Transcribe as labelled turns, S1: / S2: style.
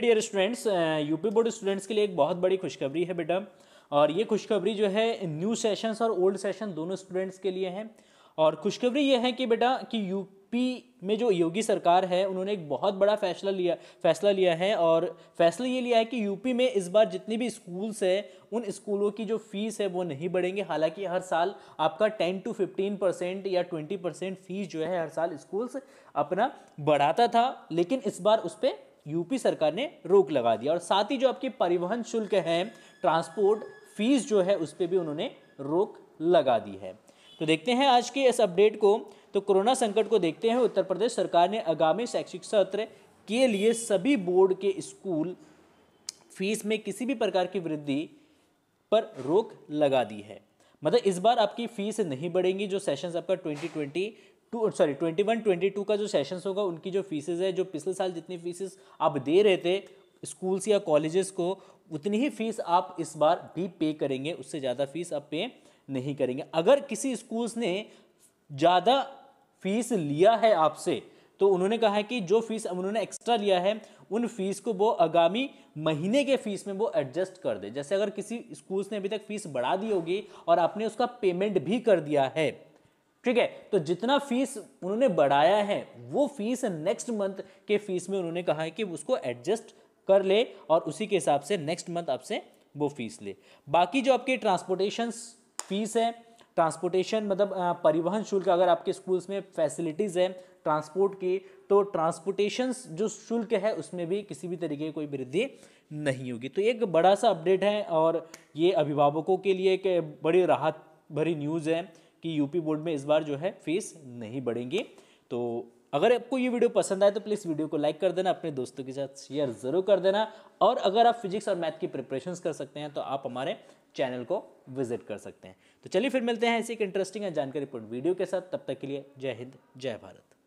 S1: dear students UP board students के लिए एक बहुत बड़ी खुशखबरी है बेटा और ये खुशखबरी जो है न्यू सेशंस और ओल्ड सेशन दोनों स्टूडेंट्स के लिए हैं और खुशखबरी ये है कि बेटा कि यूपी में जो योगी सरकार है उन्होंने एक बहुत बड़ा फैसला लिया फैसला लिया है और फैसला ये लिया है कि यूपी में इस बार जितनी भी स्कूल्स हैं उन स्कूलों की जो फीस है वो नहीं बढ़ेंगे हालांकि हर साल आपका 10 टू 15 परसेंट या 20 परसेंट फीस जो है हर साल स्कूल्स अपना बढ़ाता था लेकिन इस बार उस पर यूपी सरकार ने रोक लगा दिया और साथ ही जो आपके परिवहन शुल्क है ट्रांसपोर्ट फीस जो है उस पर भी उन्होंने रोक लगा दी है तो देखते हैं आज के इस अपडेट को तो कोरोना संकट को देखते हैं उत्तर प्रदेश सरकार ने आगामी शैक्षिक सत्र के लिए सभी बोर्ड के स्कूल फीस में किसी भी प्रकार की वृद्धि पर रोक लगा दी है मतलब इस बार आपकी फीस नहीं बढ़ेंगी जो सेशंस आपका 2020 to sorry twenty one twenty two का जो सेशंस होगा उनकी जो फीसेज है जो पिछले साल जितनी फीसेज आप दे रहे थे स्कूल्स या कॉलेजेस को उतनी ही फीस आप इस बार भी पे करेंगे उससे ज़्यादा फीस आप पे नहीं करेंगे अगर किसी स्कूल्स ने ज़्यादा फीस लिया है आपसे तो उन्होंने कहा है कि जो फीस उन्होंने एक्स्ट्रा लिया है उन फीस को वो आगामी महीने के फीस में वो एडजस्ट कर दे जैसे अगर किसी स्कूल्स ने अभी तक फीस बढ़ा दी होगी और आपने उसका पेमेंट भी कर दिया है ठीक है तो जितना फीस उन्होंने बढ़ाया है वो फीस नेक्स्ट मंथ के फीस में उन्होंने कहा है कि उसको एडजस्ट कर ले और उसी के हिसाब से नेक्स्ट मंथ आपसे वो फीस ले बाकी जो आपकी ट्रांसपोर्टेशन फीस है ट्रांसपोर्टेशन मतलब परिवहन शुल्क अगर आपके स्कूल्स में फैसिलिटीज़ है ट्रांसपोर्ट की तो ट्रांसपोर्टेशन जो शुल्क है उसमें भी किसी भी तरीके की कोई वृद्धि नहीं होगी तो एक बड़ा सा अपडेट है और ये अभिभावकों के लिए एक बड़ी राहत भरी न्यूज़ है कि यूपी बोर्ड में इस बार जो है फीस नहीं बढ़ेंगी तो अगर आपको ये वीडियो पसंद आए तो प्लीज़ वीडियो को लाइक कर देना अपने दोस्तों के साथ शेयर ज़रूर कर देना और अगर आप फिजिक्स और मैथ की प्रिपरेशन कर सकते हैं तो आप हमारे चैनल को विजिट कर सकते हैं तो चलिए फिर मिलते हैं ऐसी एक इंटरेस्टिंग जानकारी पूर्ण वीडियो के साथ तब तक के लिए जय हिंद जय भारत